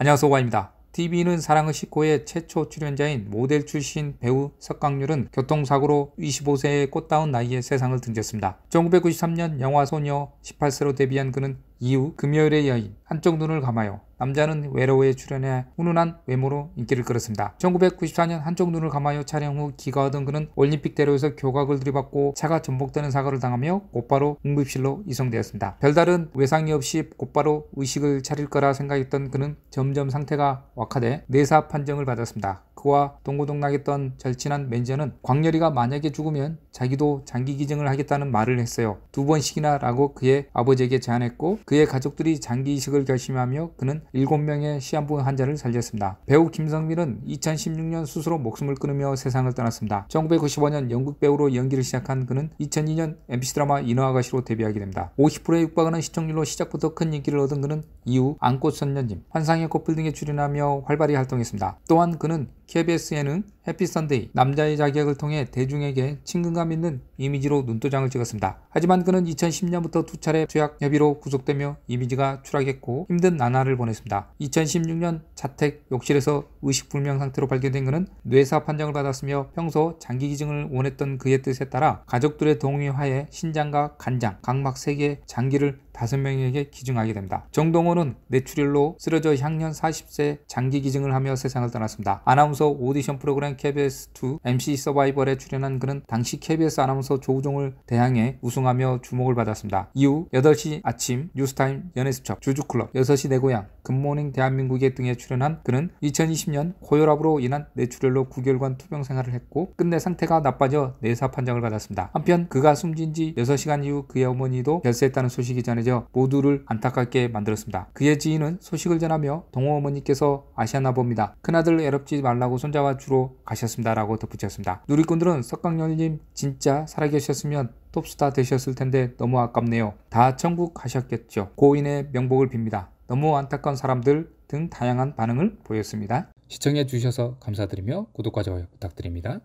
안녕하세요 오가입니다. TV는 사랑의 식구의 최초 출연자인 모델 출신 배우 석강률은 교통사고로 25세의 꽃다운 나이에 세상을 등졌습니다. 1993년 영화 소녀 18세로 데뷔한 그는 이후 금요일의 여인 한쪽 눈을 감아요 남자는 외로워에 출연해 훈훈한 외모로 인기를 끌었습니다. 1994년 한쪽 눈을 감아요 촬영 후 기가하던 그는 올림픽 대로에서 교각을 들이받고 차가 전복되는 사고를 당하며 곧바로 응급실로 이송되었습니다. 별다른 외상이 없이 곧바로 의식을 차릴 거라 생각했던 그는 점점 상태가 악화돼 내사 판정을 받았습니다. 그와 동고동락했던 절친한 매니저는 광렬이가 만약에 죽으면 자기도 장기 기증을 하겠다는 말을 했어요. 두 번씩이나 라고 그의 아버지에게 제안했고 그의 가족들이 장기 이식을 결심하며 그는 7명의 시한부 환자를 살렸습니다. 배우 김성민은 2016년 스스로 목숨을 끊으며 세상을 떠났습니다. 1995년 연극 배우로 연기를 시작한 그는 2002년 MBC 드라마 인어아가씨로 데뷔하게 됩니다. 50%에 육박하는 시청률로 시작부터 큰 인기를 얻은 그는 이후 안꽃 선녀님, 환상의 꽃불 등에 출연하며 활발히 활동했습니다. 또한 그는 KBS에는 해피선데이 남자의 자격을 통해 대중에게 친근감 있는 이미지로 눈도장을 찍었습니다. 하지만 그는 2010년부터 두 차례 죄약 협의로 구속되며 이미지가 추락했고 힘든 나날을 보냈습니다. 2016년 자택 욕실에서 의식불명 상태로 발견된 그는 뇌사 판정을 받았으며 평소 장기 기증을 원했던 그의 뜻에 따라 가족들의 동의하에 신장과 간장, 각막 3개, 의 장기를 5명에게 기증하게 됩니다. 정동호는 뇌출혈로 쓰러져 향년 40세 장기 기증을 하며 세상을 떠났습니다. 아나운서 오디션 프로그램 KBS2 MC 서바이벌에 출연한 그는 당시 KBS 아나운서 조우종을 대항해 우승하며 주목을 받았습니다. 이후 8시 아침 뉴스타임 연예수첩 주주클럽 6시 내 고향 금모닝 대한민국에 등에 출연한 그는 2020 2010년 고혈압으로 인한 뇌출혈로 9개월간 투병 생활을 했고 끝내 상태가 나빠져 뇌사 판정을 받았습니다. 한편 그가 숨진 지 6시간 이후 그의 어머니도 별세했다는 소식이 전해져 모두를 안타깝게 만들었습니다. 그의 지인은 소식을 전하며 동호 어머니께서 아시아나 봅니다. 큰아들 외롭지 말라고 손자와 주로 가셨습니다라고 덧붙였습니다. 누리꾼들은 석강년님 진짜 살아계셨으면 톱스타 되셨을 텐데 너무 아깝네요. 다 천국 가셨겠죠. 고인의 명복을 빕니다. 너무 안타까운 사람들 등 다양한 반응을 보였습니다. 시청해 주셔서 감사드리며 구독과 좋아요 부탁드립니다.